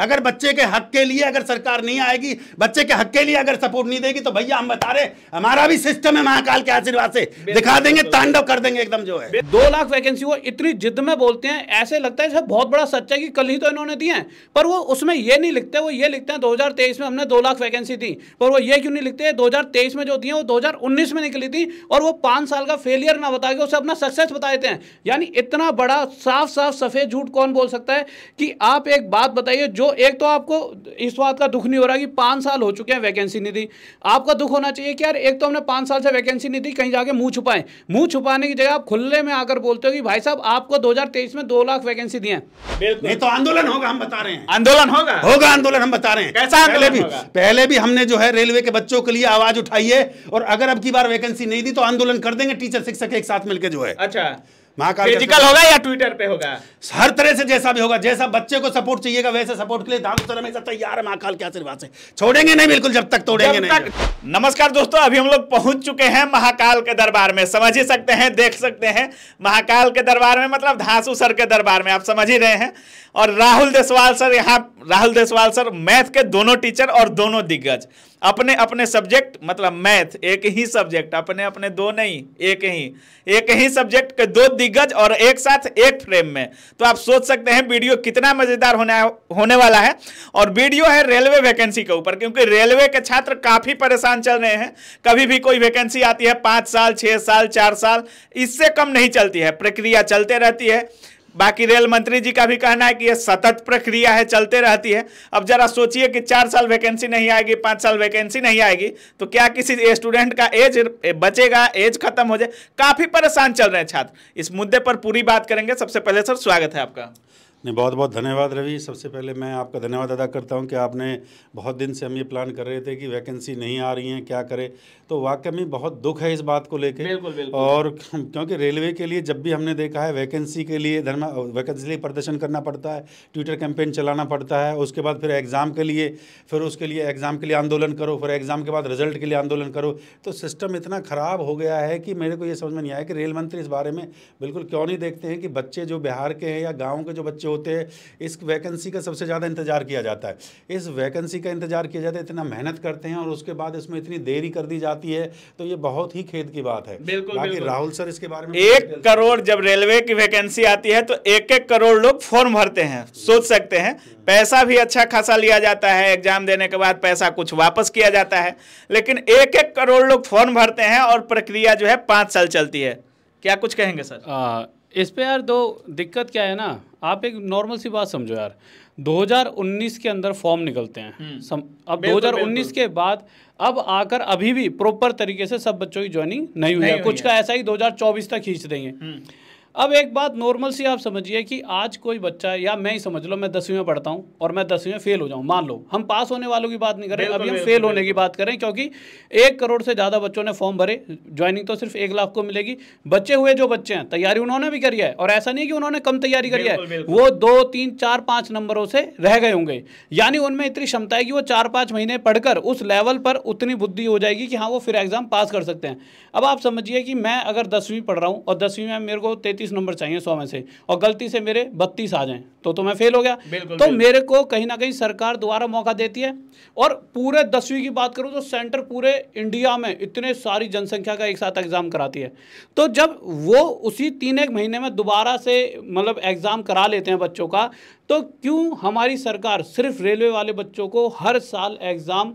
अगर बच्चे के हक के लिए अगर सरकार नहीं आएगी बच्चे के हक के लिए अगर सपोर्ट नहीं देगी तो भैया हम बता रहे हमारा भी सिस्टम है महाकाल के आशीर्वाद से दिखा देंगे तांडव कर देंगे एकदम जो है दो लाख वैकेंसी वो इतनी जिद में बोलते हैं ऐसे लगता है बहुत बड़ा सच्चा कि कल ही तो इन्होंने दिए हैं पर वो उसमें ये नहीं लिखते वो ये लिखते हैं दो में हमने दो लाख वैकेंसी दी पर वो ये क्यों नहीं लिखते दो हजार में जो दिए वो दो में निकली थी और वो पांच साल का फेलियर ना बता के उसे अपना सक्सेस बता देते हैं यानी इतना बड़ा साफ साफ सफेद झूठ कौन बोल सकता है कि आप एक बात बताइए जो एक तो आपको इस बात का दुख नहीं हो रहा कि पाँच साल हो चुके हैं वैकेंसी नहीं दी आपका दुख होना चाहिए कि यार एक तो हमने पाँच साल से वैकेंसी नहीं दी कहीं जाके मुंह छुपाएं मुंह छुपाने की जगह आप खुले में आकर बोलते हो कि भाई साहब आपको 2023 में दो लाख वैकेंसी दी है नहीं तो आंदोलन होगा हम बता रहे हैं आंदोलन होगा होगा आंदोलन हम बता रहे हैं कैसा पहले भी पहले भी हमने जो है रेलवे के बच्चों के लिए आवाज उठाई है और अगर अब की बार वैकेंसी नहीं दी तो आंदोलन कर देंगे टीचर शिक्षक एक साथ मिलकर जो है अच्छा महाकाल फिजिकल होगा या ट्विटर पे होगा हर तरह से जैसा भी होगा जैसा बच्चे को सपोर्ट चाहिएगा वैसे सपोर्ट के लिए धाम सर तो हमेशा तैयार है महाकाल के आशीर्वाद से छोड़ेंगे नहीं बिल्कुल जब तक तोड़ेंगे जब नहीं नमस्कार दोस्तों अभी हम लोग पहुंच चुके हैं महाकाल के दरबार में समझ ही सकते हैं देख सकते हैं महाकाल के दरबार में मतलब धांसू सर के दरबार में आप समझ ही रहे हैं और राहुल देसवाल सर यहाँ राहुल देसवाल सर मैथ के दोनों टीचर और दोनों दिग्गज अपने अपने सब्जेक्ट मतलब मैथ एक ही सब्जेक्ट अपने अपने दो नहीं एक ही एक ही सब्जेक्ट के दो दिग्गज और एक साथ एक फ्रेम में तो आप सोच सकते हैं वीडियो कितना मजेदार होने होने वाला है और वीडियो है रेलवे वैकेंसी के ऊपर क्योंकि रेलवे के छात्र काफी परेशान चल रहे हैं कभी भी कोई वैकेंसी आती है पांच साल छह साल चार साल इससे कम नहीं चलती है प्रक्रिया चलते रहती है बाकी रेल मंत्री जी का भी कहना है कि यह सतत प्रक्रिया है चलते रहती है अब जरा सोचिए कि चार साल वैकेंसी नहीं आएगी पाँच साल वैकेंसी नहीं आएगी तो क्या किसी स्टूडेंट का एज बचेगा एज खत्म हो जाए काफ़ी परेशान चल रहे हैं छात्र इस मुद्दे पर पूरी बात करेंगे सबसे पहले सर स्वागत है आपका नहीं बहुत बहुत धन्यवाद रवि सबसे पहले मैं आपका धन्यवाद अदा करता हूं कि आपने बहुत दिन से हम ये प्लान कर रहे थे कि वैकेंसी नहीं आ रही हैं क्या करें तो वाकई में बहुत दुख है इस बात को लेकर और क्योंकि रेलवे के लिए जब भी हमने देखा है वैकेंसी के लिए धर्म वैकेंसी के लिए प्रदर्शन करना पड़ता है ट्विटर कैंपेन चलाना पड़ता है उसके बाद फिर एग्ज़ाम के लिए फिर उसके लिए एग्ज़ाम के लिए आंदोलन करो फिर एग्ज़ाम के बाद रिजल्ट के लिए आंदोलन करो तो सिस्टम इतना ख़राब हो गया है कि मेरे को ये समझ में नहीं आया कि रेल मंत्री इस बारे में बिल्कुल क्यों नहीं देखते हैं कि बच्चे जो बिहार के हैं या गाँव के जो बच्चे होते हैं इस वैकेंसी का सबसे ज़्यादा इंतज़ार किया जाता है इस वैकेंसी का इंतज़ार किया जाता है इतना मेहनत करते हैं और उसके बाद इसमें इतनी देरी कर दी जाती है तो ये बहुत ही खेद की बात है बिल्कुल बाकी राहुल सर इसके बारे में एक करोड़ जब रेलवे की वैकेंसी आती है तो एक एक करोड़ लोग फॉर्म भरते हैं सोच सकते हैं पैसा भी अच्छा खासा लिया जाता है एग्जाम देने के बाद पैसा कुछ वापस किया जाता है लेकिन एक एक करोड़ लोग फॉर्म भरते हैं और प्रक्रिया जो है पाँच साल चलती है क्या कुछ कहेंगे सर आ, इस पे यार दो दिक्कत क्या है ना आप एक नॉर्मल सी बात समझो यार 2019 के अंदर फॉर्म निकलते हैं हम्म। सम, अब 2019 के बाद अब आकर अभी भी प्रॉपर तरीके से सब बच्चों की ज्वाइनिंग नहीं हुई है कुछ का ऐसा ही 2024 तक खींच देंगे हम्म। अब एक बात नॉर्मल सी आप समझिए कि आज कोई बच्चा या मैं ही समझ लो मैं दसवीं में पढ़ता हूँ और मैं दसवीं में फेल हो जाऊँ मान लो हम पास होने वालों की बात नहीं करें अभी हम फेल होने की बात करें क्योंकि एक करोड़ से ज़्यादा बच्चों ने फॉर्म भरे ज्वाइनिंग तो सिर्फ एक लाख को मिलेगी बचे हुए जो बच्चे हैं तैयारी उन्होंने भी करी है और ऐसा नहीं कि उन्होंने कम तैयारी करी है वो दो तीन चार पाँच नंबरों से रह गए होंगे यानी उनमें इतनी क्षमता है कि वो चार पाँच महीने पढ़कर उस लेवल पर उतनी बुद्धि हो जाएगी कि हाँ वो फिर एग्ज़ाम पास कर सकते हैं अब आप समझिए कि मैं अगर दसवीं पढ़ रहा हूँ और दसवीं में मेरे को तैतीस पैंतीस नंबर चाहिए सौ में से और गलती से मेरे बत्तीस आ जाएँ तो तो मैं फेल हो गया बिल्कुल, तो बिल्कुल। मेरे को कहीं ना कहीं सरकार द्वारा मौका देती है और पूरे दसवीं की बात करूं तो सेंटर पूरे इंडिया में इतने सारी जनसंख्या का एक साथ एग्ज़ाम कराती है तो जब वो उसी तीन एक महीने में दोबारा से मतलब एग्ज़ाम करा लेते हैं बच्चों का तो क्यों हमारी सरकार सिर्फ रेलवे वाले बच्चों को हर साल एग्ज़ाम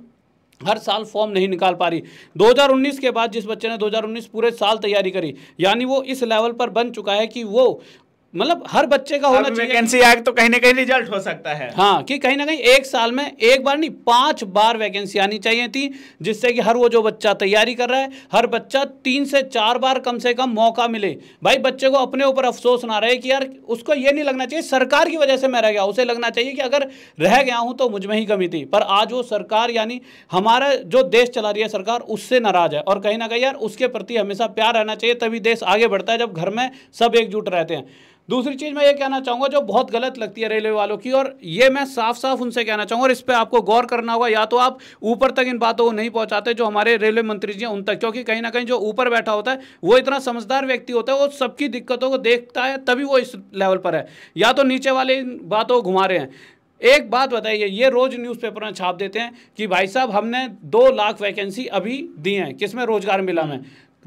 हर साल फॉर्म नहीं निकाल पा रही 2019 के बाद जिस बच्चे ने 2019 पूरे साल तैयारी करी यानी वो इस लेवल पर बन चुका है कि वो मतलब हर बच्चे का होना चाहिए वैकेंसी आए तो कहीं ना कहीं रिजल्ट हो सकता है हाँ कि कहीं ना कहीं एक साल में एक बार नहीं पांच बार वैकेंसी आनी चाहिए थी जिससे कि हर वो जो बच्चा तैयारी कर रहा है हर बच्चा तीन से चार बार कम से कम मौका मिले भाई बच्चे को अपने ऊपर अफसोस ना रहे कि यार उसको ये नहीं लगना चाहिए सरकार की वजह से मैं रह गया उसे लगना चाहिए कि अगर रह गया हूँ तो मुझ में ही कमी थी पर आज वो सरकार यानी हमारा जो देश चला रही है सरकार उससे नाराज है और कहीं ना कहीं यार उसके प्रति हमेशा प्यार रहना चाहिए तभी देश आगे बढ़ता है जब घर में सब एकजुट रहते हैं दूसरी चीज़ मैं ये कहना चाहूँगा जो बहुत गलत लगती है रेलवे वालों की और ये मैं साफ साफ उनसे कहना चाहूँगा और इस पर आपको गौर करना होगा या तो आप ऊपर तक इन बातों को नहीं पहुँचाते जो हमारे रेलवे मंत्री जी हैं उन तक क्योंकि कहीं ना कहीं जो ऊपर बैठा होता है वो इतना समझदार व्यक्ति होता है वो सबकी दिक्कतों को देखता है तभी वो इस लेवल पर है या तो नीचे वाले इन बातों को घुमा रहे हैं एक बात बताइए ये रोज़ न्यूज़पेपर में छाप देते हैं कि भाई साहब हमने दो लाख वैकेंसी अभी दी हैं किसमें रोज़गार मिला में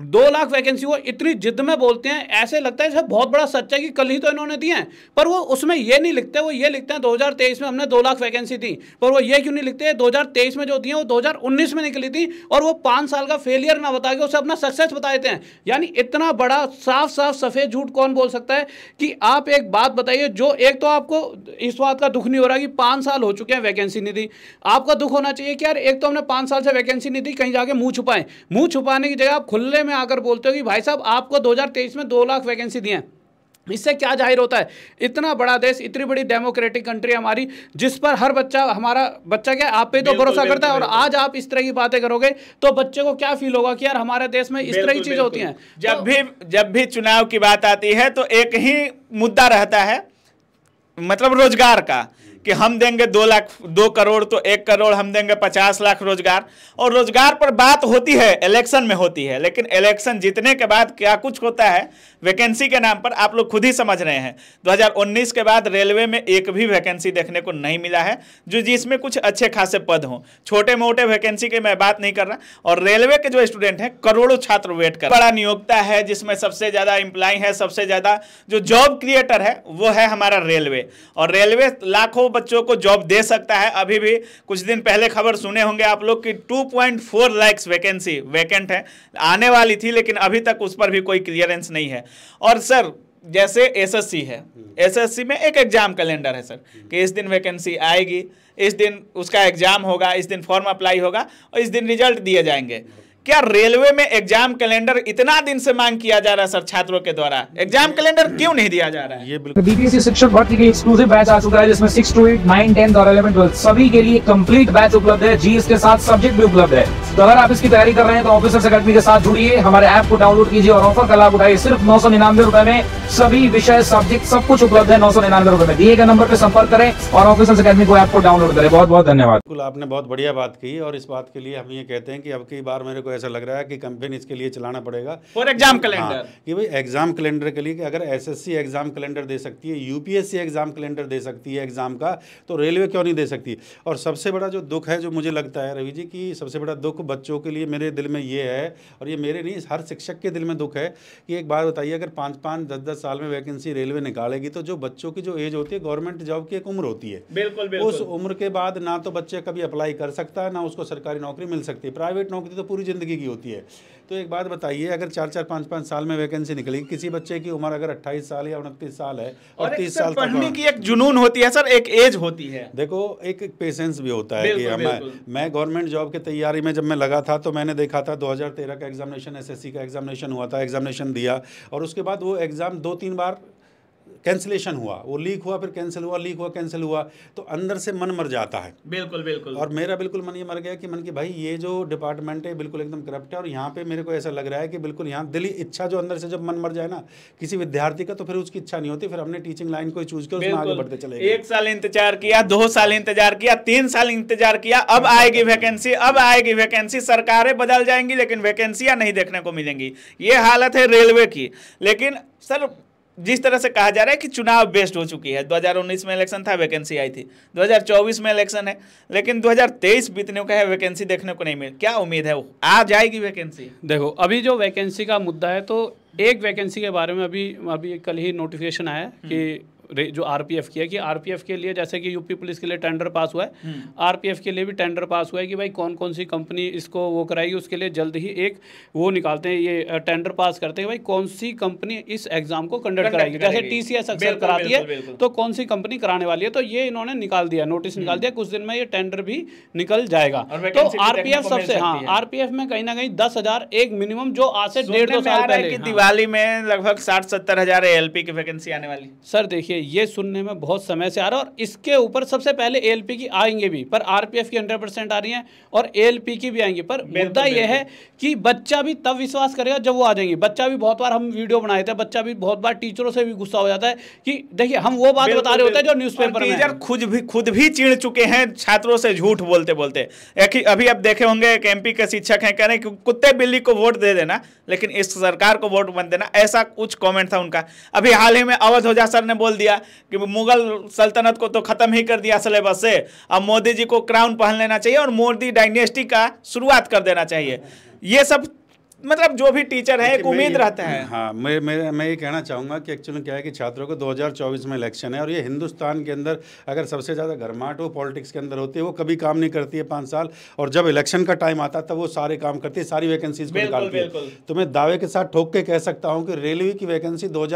दो लाख वैकेंसी वो इतनी जिद में बोलते हैं ऐसे लगता है बहुत बड़ा सच है कि कल ही तो इन्होंने दिए हैं पर वो उसमें ये नहीं लिखते वो ये लिखते हैं 2023 में हमने दो लाख वैकेंसी दी पर वो ये क्यों नहीं लिखते 2023 में जो दी है वो 2019 में निकली थी और वो पाँच साल का फेलियर ना बता के उसे अपना सक्सेस बता देते हैं यानी इतना बड़ा साफ साफ सफ़ेद झूठ कौन बोल सकता है कि आप एक बात बताइए जो एक तो आपको इस बात का दुख नहीं हो रहा कि पाँच साल हो चुके हैं वैकेंसी नहीं दी आपका दुख होना चाहिए कि यार एक तो हमने पाँच साल से वैकेंसी नहीं दी कहीं जाके मुँह छुपाएं मुँह छुपाने की जगह आप खुले में में आकर बोलते हो कि भाई साहब आपको 2023 में दो लाख वैकेंसी दी हैं इससे क्या जाहिर होता है इतना बड़ा देश इतनी बड़ी डेमोक्रेटिक कंट्री हमारी जिस पर हर बच्चा हमारा बच्चा क्या आप पे तो भरोसा करता है और आज आप इस तरह की बातें करोगे तो बच्चे को क्या फील होगा कि यार हमारे देश में इस तरह की चीजें होती हैं जब तो, भी जब भी चुनाव की बात आती है तो एक ही मुद्दा रहता है मतलब रोजगार का कि हम देंगे दो लाख दो करोड़ तो एक करोड़ हम देंगे पचास लाख रोजगार और रोजगार पर बात होती है इलेक्शन में होती है लेकिन इलेक्शन जीतने के बाद क्या कुछ होता है वैकेंसी के नाम पर आप लोग खुद ही समझ रहे हैं 2019 के बाद रेलवे में एक भी वैकेंसी देखने को नहीं मिला है जो जिसमें कुछ अच्छे खासे पद हों छोटे मोटे वैकेंसी की मैं बात नहीं कर रहा और रेलवे के जो स्टूडेंट हैं करोड़ों छात्र वेट कर बड़ा नियोक्ता है जिसमें सबसे ज़्यादा इंप्लाई है सबसे ज़्यादा जो जॉब क्रिएटर है वो है हमारा रेलवे और रेलवे लाखों बच्चों को जॉब दे सकता है अभी भी कुछ दिन पहले खबर सुने होंगे आप लोग कि 2.4 लैक्स वैकेंसी वैकेंट है आने वाली थी लेकिन अभी तक उस पर भी कोई क्लियरेंस नहीं है और सर जैसे एसएससी है एसएससी में एक एग्जाम कैलेंडर है सर कि इस दिन वैकेंसी आएगी इस दिन उसका एग्जाम होगा इस दिन फॉर्म अप्लाई होगा और इस दिन रिजल्ट दिए जाएंगे क्या रेलवे में एग्जाम कैलेंडर इतना दिन से मांग किया जा रहा है सर छात्रों के द्वारा एग्जाम कैलेंडर क्यों नहीं दिया जा रहा है ये बिल्कुल बीपीएससी शिक्षक भर्ती के एक्सक्लूसिव बैच आ चुका है जिसमें six two eight nine tenth और इलेवन ट्वेल्थ सभी के लिए कंप्लीट बैच उपलब्ध है जीएस के साथ सब्जेक्ट भी उपलब्ध है तो अगर आप इसकी तैयारी कर रहे हैं तो ऑफिसर्स अकेडमी के साथ जुड़िए हमारे ऐप को डाउनलोड कीजिए और ऑफर का लाभ उठाइए सिर्फ नौ सौ निन्यानवे रुपए में सभी विषय सब्जेक्ट सब कुछ उपलब्ध है नौ सौ निन्यानवे रुपए में दिए गए नंबर पर संपर्क करें और ऑफिसर्स अकेडमी को ऐप को डाउनलोड करें बहुत बहुत धन्यवाद आपने बहुत बढ़िया बात की और इस बात के लिए हम ये कहते हैं कि अब की बार मेरे को ऐसा लग रहा है कि कैंपेन इसके लिए चलाना पड़ेगा फॉर एग्जाम कैलेंडर हाँ, कि भाई एग्जाम कैलेंडर के लिए कि अगर एसएससी एग्जाम कैलेंडर दे सकती है यूपीएससी एग्जाम कैलेंडर दे सकती है एग्जाम का तो रेलवे क्यों नहीं दे सकती और सबसे बड़ा जो दुख है जो मुझे लगता है रवि जी की सबसे बड़ा दुख बच्चों के लिए मेरे दिल में ये है और ये मेरे नहीं हर शिक्षक के दिल में दुख है कि एक बार बताइए अगर पाँच पाँच दस दस साल में वैकेंसी रेलवे निकालेगी तो जो बच्चों की जो एज होती है गवर्नमेंट जॉब की एक उम्र होती है बिल्कुल, बिल्कुल। उस उम्र के बाद ना तो बच्चे कभी अप्लाई कर सकता है ना उसको सरकारी नौकरी मिल सकती है प्राइवेट नौकरी तो पूरी जिंदगी ज़िंदगी की होती है तो एक बात बताइए अगर चार चार पाँच पाँच साल में वैकेंसी निकली किसी बच्चे की उम्र अगर अट्ठाईस साल या उनतीस साल है और तीस साल पढ़ने हाँ। की एक जुनून होती है सर एक एज होती है देखो एक पेशेंस भी होता है कि हमें मैं गवर्नमेंट जॉब की तैयारी में जब मैं लगा था तो मैंने देखा था 2013 का एग्जामिनेशन एसएससी का एग्जामिनेशन हुआ था एग्जामिनेशन दिया और उसके बाद वो एग्ज़ाम दो तीन बार कैंसिलेशन हुआ वो लीक हुआ फिर कैंसिल हुआ लीक हुआ कैंसिल हुआ तो अंदर से मन मर जाता है बिल्कुल बिल्कुल और मेरा बिल्कुल मन ये मर गया कि मन की भाई ये जो डिपार्टमेंट है बिल्कुल एकदम करप्ट है और यहाँ पे मेरे को ऐसा लग रहा है कि बिल्कुल यहाँ दिली इच्छा जो अंदर से जब मन मर जाए ना किसी विद्यार्थी का तो फिर उसकी इच्छा नहीं होती फिर हमने टीचिंग लाइन को चूज कर उसमें आगे बढ़ते चले एक साल इंतजार किया दो साल इंतजार किया तीन साल इंतजार किया अब आएगी वैकेंसी अब आएगी वैकेंसी सरकारें बदल जाएंगी लेकिन वैकेंसियां नहीं देखने को मिलेंगी ये हालत है रेलवे की लेकिन सर जिस तरह से कहा जा रहा है कि चुनाव बेस्ड हो चुकी है 2019 में इलेक्शन था वैकेंसी आई थी 2024 में इलेक्शन है लेकिन 2023 बीतने का है वैकेंसी देखने को नहीं मिल क्या उम्मीद है आ जाएगी वैकेंसी देखो अभी जो वैकेंसी का मुद्दा है तो एक वैकेंसी के बारे में अभी अभी कल ही नोटिफिकेशन आया कि जो आरपीएफ की है कि आरपीएफ के लिए जैसे कि यूपी पुलिस के लिए टेंडर पास हुआ है आरपीएफ हम्म। के लिए भी टेंडर पास हुआ है कि भाई कौन कौन सी कंपनी इसको वो कराएगी उसके लिए जल्द ही एक वो निकालते हैं ये टेंडर पास करते हैं भाई कौन सी कंपनी इस एग्जाम को कंडक्ट कराएगी जैसे टी सी कराती है तो कौन सी कंपनी कराने वाली है तो ये इन्होंने निकाल दिया नोटिस निकाल हम्म। दिया कुछ दिन में ये टेंडर भी निकल जाएगा तो आरपीएफ सबसे हाँ आरपीएफ में कहीं ना कहीं दस हजार एक मिनिमम जो आज से डेढ़ दो साल पहले हाँ। दिवाली में लगभग साठ सत्तर हजार एल की वैकेंसी आने वाली सर देखिए ये सुनने में बहुत समय से आ रहा है और इसके ऊपर सबसे पहले एएलपी की आएंगे भी पर आरपीएफ की हंड्रेड परसेंट आ रही हैं और एएलपी की भी आएंगी पर मुद्दा यह है कि बच्चा भी तब विश्वास करेगा जब वो आ जाएंगी बच्चा भी बहुत बार हम वीडियो बनाए थे बच्चा भी बहुत बार टीचरों से भी गुस्सा हो जाता है कि देखिए हम वो बात बता रहे होते हैं जो न्यूज पेपर टीचर खुद भी खुद भी चिड़ चुके हैं छात्रों से झूठ बोलते बोलते अभी आप देखे होंगे एक एमपी के शिक्षक हैं कह रहे हैं कुत्ते बिल्ली को वोट दे देना लेकिन इस सरकार को वोट बन देना ऐसा कुछ कॉमेंट था उनका अभी हाल ही में अवध ओझा सर ने बोल दिया दिया कि मुगल सल्तनत को तो ख़त्म ही कर दिया सिलेबस से अब मोदी जी को क्राउन पहन लेना चाहिए और मोदी डायनेस्टी का शुरुआत कर देना चाहिए ये सब मतलब जो भी टीचर है एक उम्मीद रहता है हाँ मैं मैं मैं ये कहना चाहूँगा कि एक्चुअली क्या है कि छात्रों को 2024 में इलेक्शन है और ये हिंदुस्तान के अंदर अगर सबसे ज़्यादा घरमाट वो पॉलिटिक्स के अंदर होती है वो कभी काम नहीं करती है पाँच साल और जब इलेक्शन का टाइम आता तब वो सारे काम करती है सारी वैकेंसीज को निकालती है तो मैं दावे के साथ ठोक के कह सकता हूँ कि रेलवे की वैकेंसी दो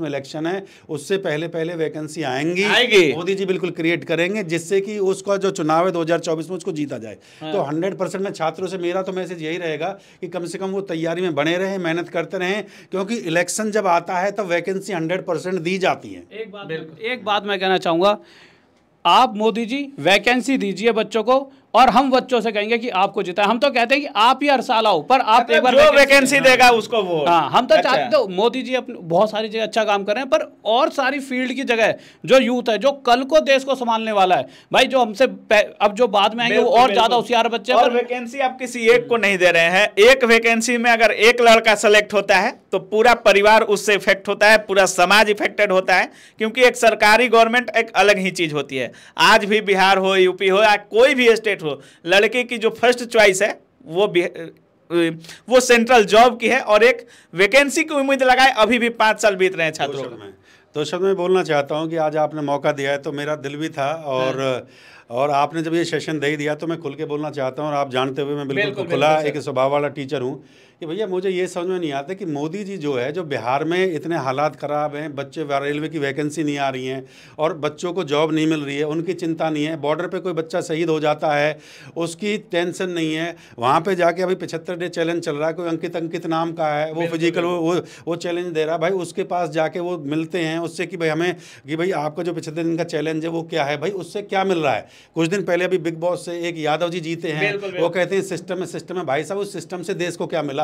में इलेक्शन है उससे पहले पहले वैकेंसी आएंगी मोदी जी बिल्कुल क्रिएट करेंगे जिससे कि उसका जो चुनाव है दो में उसको जीता जाए हाँ। तो हंड्रेड मैं छात्रों से मेरा तो मैसेज यही रहेगा कि कम से कम वो तैयारी में बने रहें मेहनत करते रहें क्योंकि इलेक्शन जब आता है तब वैकेंसी हंड्रेड परसेंट दी जाती है एक बात एक बात मैं कहना चाहूँगा आप मोदी जी वैकेंसी दीजिए बच्चों को और हम बच्चों से कहेंगे कि आपको जिताए हम तो कहते हैं कि आप ही हर साल आओ पर आप मतलब एक बार वैकेंसी देगा उसको वो हाँ हम तो अच्छा। चाहते तो मोदी जी अपने बहुत सारी जगह अच्छा काम कर रहे हैं पर और सारी फील्ड की जगह जो यूथ है जो कल को देश को संभालने वाला है भाई जो हमसे अब जो बाद में आएंगे वो और ज्यादा होशियार बच्चे और वैकेंसी आप किसी एक को नहीं दे रहे हैं एक वैकेंसी में अगर एक लड़का सेलेक्ट होता है तो पूरा परिवार उससे इफेक्ट होता है पूरा समाज इफेक्टेड होता है क्योंकि एक सरकारी गवर्नमेंट एक अलग ही चीज होती है आज भी बिहार हो यूपी हो या कोई भी स्टेट हो तो लड़के की जो फर्स्ट चॉइस है वो वो सेंट्रल जॉब की है और एक वैकेंसी की उम्मीद लगाए अभी भी पाँच साल बीत रहे हैं छात्रों में तो शब्द मैं बोलना चाहता हूँ कि आज आपने मौका दिया है तो मेरा दिल भी था और हाँ। और आपने जब ये सेशन दे दिया तो मैं खुल के बोलना चाहता हूँ और आप जानते हुए मैं बिल्कुल, खुला एक स्वभाव वाला टीचर हूँ कि भैया मुझे ये समझ में नहीं आता कि मोदी जी जो है जो बिहार में इतने हालात ख़राब हैं बच्चे रेलवे की वैकेंसी नहीं आ रही हैं और बच्चों को जॉब नहीं मिल रही है उनकी चिंता नहीं है बॉर्डर पर कोई बच्चा शहीद हो जाता है उसकी टेंशन नहीं है वहाँ पर जाके अभी पिछहत्तर डे चैलेंज चल रहा है कोई अंकित अंकित नाम का है वो फिजिकल वो वो चैलेंज दे रहा है भाई उसके पास जाके वो मिलते हैं उससे कि भाई हमें कि भाई आपका जो पिछहत्तर दिन का चैलेंज है वो क्या है भाई उससे क्या मिल रहा है कुछ दिन पहले अभी बिग बॉस से एक यादव जी जीते हैं वो कहते हैं सिस्टम है सिस्टम है भाई साहब उस सिस्टम से देश को क्या मिला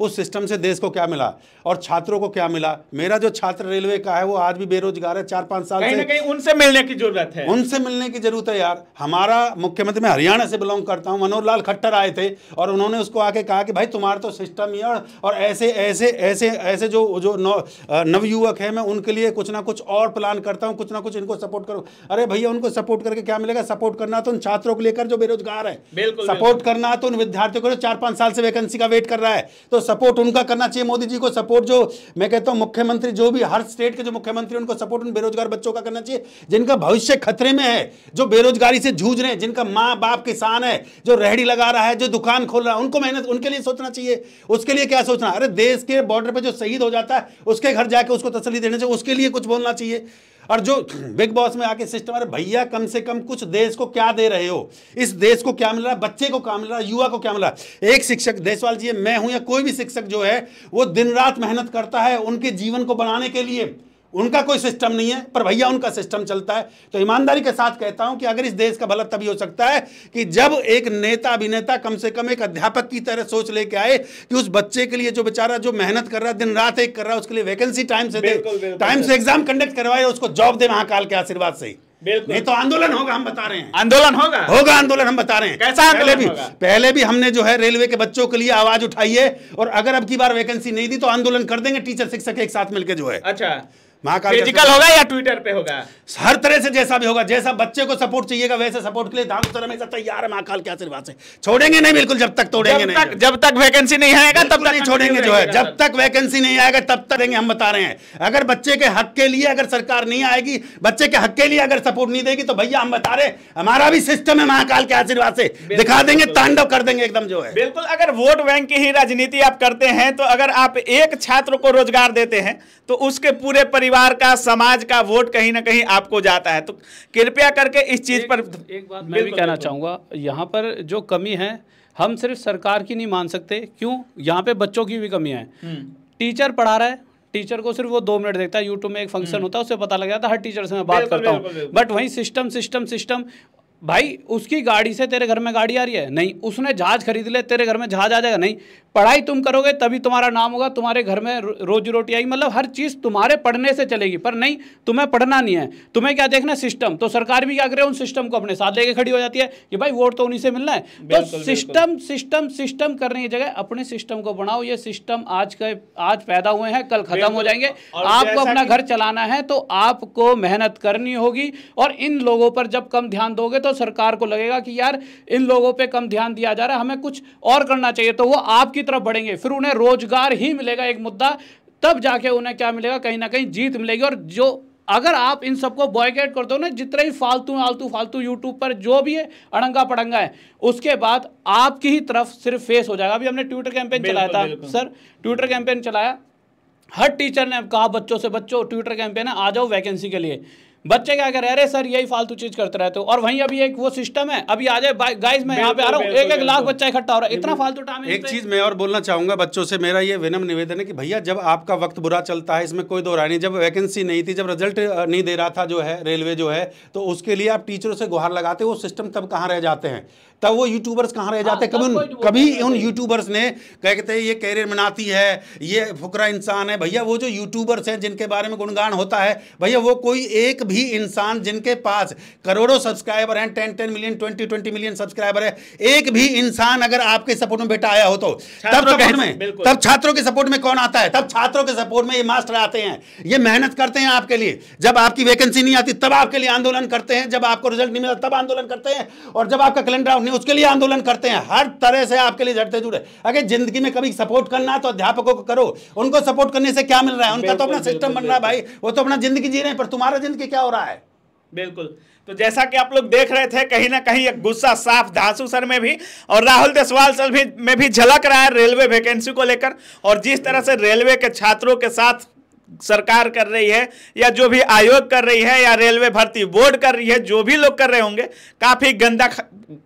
उस सिस्टम से देश को क्या मिला और छात्रों को क्या मिला मेरा जो छात्र रेलवे का है वो आज भी बेरोजगार है चार पांच साल कहीं से कहीं उनसे मिलने की जरूरत है उनसे मिलने की जरूरत है यार हमारा मुख्यमंत्री मैं हरियाणा से बिलोंग करता हूँ मनोहर लाल खट्टर आए थे और उन्होंने उसको आके कहा कि भाई तुम्हारा तो सिस्टम ही और ऐसे ऐसे ऐसे ऐसे जो जो नवयुवक है मैं उनके लिए कुछ ना कुछ और प्लान करता हूँ कुछ ना कुछ इनको सपोर्ट करो अरे भैया उनको सपोर्ट करके क्या मिलेगा सपोर्ट करना तो उन छात्रों को लेकर जो बेरोजगार है सपोर्ट करना तो उन विद्यार्थियों को चार पांच साल से वैकेंसी का वेट कर रहा है तो सपोर्ट उनका करना चाहिए मोदी जी को सपोर्ट जो मैं कहता हूँ मुख्यमंत्री जो भी हर स्टेट के जो मुख्यमंत्री उनको सपोर्ट उन बेरोजगार बच्चों का करना चाहिए जिनका भविष्य खतरे में है जो बेरोजगारी से जूझ रहे हैं जिनका माँ बाप किसान है जो रेहड़ी लगा रहा है जो दुकान खोल रहा है उनको मेहनत उनके लिए सोचना चाहिए उसके लिए क्या सोचना अरे देश के बॉर्डर पर जो शहीद हो जाता है उसके घर जाके उसको तसली देना चाहिए उसके लिए कुछ बोलना चाहिए और जो बिग बॉस में आके सिस्टम अरे भैया कम से कम कुछ देश को क्या दे रहे हो इस देश को क्या मिल रहा है बच्चे को क्या मिल रहा है युवा को क्या मिल रहा है एक शिक्षक देशवाल जी मैं हूं या कोई भी शिक्षक जो है वो दिन रात मेहनत करता है उनके जीवन को बनाने के लिए उनका कोई सिस्टम नहीं है पर भैया उनका सिस्टम चलता है तो ईमानदारी के साथ कहता हूं कि अगर इस देश का भला तभी हो सकता है कि जब एक नेता अभिनेता कम से कम एक अध्यापक की तरह सोच लेके आए कि उस बच्चे के लिए जो बेचारा जो मेहनत कर रहा है दिन रात एक कर रहा है उसके लिए वैकेंसी टाइम से दे टाइम से एग्जाम कंडक्ट करवाए उसको जॉब दे महाकाल के आशीर्वाद से नहीं तो आंदोलन होगा हम बता रहे हैं आंदोलन होगा होगा आंदोलन हम बता रहे हैं कैसा पहले भी पहले भी हमने जो है रेलवे के बच्चों के लिए आवाज उठाई है और अगर अब की बार वैकेंसी नहीं दी तो आंदोलन कर देंगे टीचर शिक्षक एक साथ मिलकर जो है अच्छा महाकाल फिजिकल होगा या ट्विटर पे होगा हर तरह से जैसा भी होगा जैसा बच्चे को सपोर्ट चाहिएगा वैसे सपोर्ट के लिए धाम सर हमेशा तैयार है महाकाल के आशीर्वाद से छोड़ेंगे नहीं बिल्कुल जब तक तोड़ेंगे जब नहीं तक, जब तक वैकेंसी नहीं आएगा तब तक नहीं छोड़ेंगे जो है जब तक वैकेंसी नहीं आएगा तब तक देंगे हम बता रहे हैं अगर बच्चे के हक के लिए अगर सरकार नहीं आएगी बच्चे के हक के लिए अगर सपोर्ट नहीं देगी तो भैया हम बता रहे हमारा भी सिस्टम है महाकाल के आशीर्वाद से दिखा देंगे तांडव कर देंगे एकदम जो है बिल्कुल अगर वोट बैंक की ही राजनीति आप करते हैं तो अगर आप एक छात्र को रोजगार देते हैं तो उसके पूरे परिवार परिवार का समाज का वोट कहीं ना कहीं आपको जाता है तो कृपया करके इस चीज़ पर एक बात मैं भी कहना चाहूंगा यहाँ पर जो कमी है हम सिर्फ सरकार की नहीं मान सकते क्यों यहाँ पे बच्चों की भी कमी है हम्म। टीचर पढ़ा रहा है टीचर को सिर्फ वो दो मिनट देखता है यूट्यूब में एक फंक्शन हम्म। होता है उसे पता लग जाता है हर टीचर से मैं बात करता हूँ बट वही सिस्टम सिस्टम सिस्टम भाई उसकी गाड़ी से तेरे घर में गाड़ी आ रही है नहीं उसने जहाज खरीद ले तेरे घर में जहाज आ जाएगा नहीं पढ़ाई तुम करोगे तभी तुम्हारा नाम होगा तुम्हारे घर में रोजी रोटी आएगी मतलब हर चीज़ तुम्हारे पढ़ने से चलेगी पर नहीं तुम्हें पढ़ना नहीं है तुम्हें क्या देखना सिस्टम तो सरकार भी क्या करे उन सिस्टम को अपने साथ लेके खड़ी हो जाती है कि भाई वोट तो उन्हीं से मिलना है तो सिस्टम सिस्टम सिस्टम करने की जगह अपने सिस्टम को बनाओ ये सिस्टम आज के आज पैदा हुए हैं कल खत्म हो जाएंगे आपको अपना घर चलाना है तो आपको मेहनत करनी होगी और इन लोगों पर जब कम ध्यान दोगे तो सरकार को लगेगा कि यार इन लोगों पर कम ध्यान दिया जा रहा है हमें कुछ और करना चाहिए तो वो आपकी तरफ बढ़ेंगे फिर उन्हें रोजगार ही मिलेगा एक मुद्दा तब जाके उन्हें क्या मिलेगा कहीं ना कहीं जीत मिलेगी और जो अगर आप इन सबको बॉयकेट कर दो ना जितने ही फालतू आलतू फालतू यूट्यूब पर जो भी है अड़ंगा पड़ंगा है उसके बाद आपकी ही तरफ सिर्फ फेस हो जाएगा अभी हमने ट्विटर कैंपेन चलाया था सर ट्विटर कैंपेन चलाया हर टीचर ने कहा बच्चों से बच्चों ट्विटर कैंपेन है आ जाओ वैकेंसी के लिए बच्चे क्या कर रहे अरे सर यही फालतू चीज करते रहते हो और वहीं अभी एक वो सिस्टम है अभी आ जाए गाइस मैं यहाँ पे आ रहा हूँ एक एक लाख बच्चा इकट्ठा हो रहा है इतना फालतू टाइम एक चीज मैं और बोलना चाहूंगा बच्चों से मेरा ये विनम निवेदन है कि भैया जब आपका वक्त बुरा चलता है इसमें कोई दोहरा नहीं जब वैकेंसी नहीं थी जब रिजल्ट नहीं दे रहा था जो है रेलवे जो है तो उसके लिए आप टीचरों से गुहार लगाते वो सिस्टम तब कहाँ रह जाते हैं तब वो यूट्यूबर्स कहाँ रह हाँ, जाते हैं कभी उन यूट्यूबर्स ने क्या कहते हैं ये कैरियर बनाती है ये फुकरा इंसान है भैया वो जो यूट्यूबर्स हैं जिनके बारे में गुणगान होता है भैया वो कोई एक भी वही इंसान जिनके पास करोड़ों सब्सक्राइबर हैं ten ten million twenty twenty million subscriber है एक भी इंसान अगर आपके सपोर्ट में बेटा आया हो तो तब सपोर्ट में तब छात्रों के सपोर्ट में कौन आता है तब छात्रों के सपोर्ट में ये मास्टर आते हैं ये मेहनत करते हैं आपके लिए जब आपकी वैकेंसी नहीं आती तब आपके लिए आंदोलन करते हैं जब आपको रिजल्ट नहीं मिलता तब आंदोलन करते हैं और जब आपका कैलेंडर आउट नहीं उसके लिए आंदोलन करते हैं हर तरह से आपके लिए जड़ते जुड़े अगर जिंदगी में कभी सपोर्ट करना तो अध्यापकों को करो उनको सपोर्ट करने से क्या मिल रहा है उनका तो अपना सिस्टम बन रहा है भाई वो तो अपना जिंदगी जी रहे हैं पर तुम्हारा जिंदगी क्या क्या हो रहा है बिल्कुल तो जैसा कि आप लोग देख रहे थे कहीं ना कहीं एक गुस्सा साफ धांसू सर में भी और राहुल देसवाल सर भी में भी झलक रहा है रेलवे वैकेंसी को लेकर और जिस तरह से रेलवे के छात्रों के साथ सरकार कर रही है या जो भी आयोग कर रही है या रेलवे भर्ती बोर्ड कर रही है जो भी लोग कर रहे होंगे काफी गंदा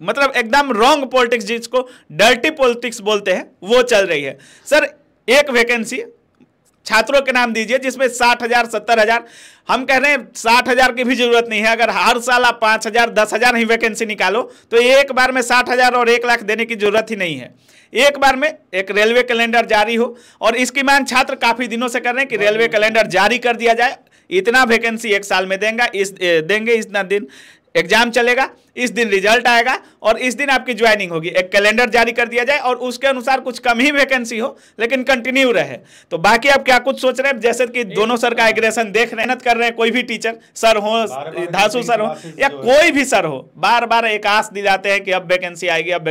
मतलब एकदम रॉन्ग पॉलिटिक्स जिसको डर्टी पॉलिटिक्स बोलते हैं वो चल रही है सर एक वैकेंसी छात्रों के नाम दीजिए जिसमें साठ हजार सत्तर हजार हम कह रहे हैं साठ हजार की भी जरूरत नहीं है अगर हर साल आप पाँच हजार दस हजार ही वैकेंसी निकालो तो एक बार में साठ हजार और एक लाख देने की जरूरत ही नहीं है एक बार में एक रेलवे कैलेंडर जारी हो और इसकी मांग छात्र काफी दिनों से कर रहे हैं कि रेलवे कैलेंडर जारी कर दिया जाए इतना वैकेंसी एक साल में देंगे इस देंगे इतना दिन एग्जाम चलेगा इस दिन रिजल्ट आएगा और इस दिन आपकी ज्वाइनिंग होगी एक कैलेंडर जारी कर दिया जाए और उसके अनुसार कुछ कम ही वैकेंसी हो लेकिन कंटिन्यू रहे तो बाकी आप क्या कुछ सोच रहे हैं जैसे कि दोनों सर का एग्रेशन देख रहे मेहनत कर रहे हैं कोई भी टीचर सर हो धासु सर हो या कोई भी सर हो बार बार एक आस दिलाते हैं कि अब वैकेंसी आएगी अब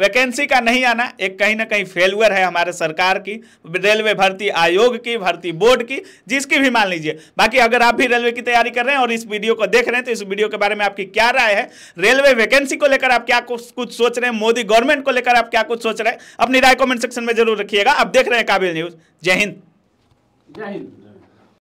वैकेंसी का नहीं आना एक कहीं ना कहीं फेलुअर है हमारे सरकार की रेलवे भर्ती आयोग की भर्ती बोर्ड की जिसकी भी मान लीजिए बाकी अगर आप भी रेलवे की तैयारी कर रहे हैं और इस वीडियो को देख रहे हैं तो इस वीडियो के बारे में आपकी क्या राय है रेलवे वैकेंसी को लेकर आप क्या कुछ सोच रहे हैं मोदी गवर्नमेंट को लेकर आप क्या कुछ सोच रहे हैं अपनी राय कमेंट सेक्शन में जरूर रखिएगा आप देख रहे हैं काबिल न्यूज जय हिंद जय हिंद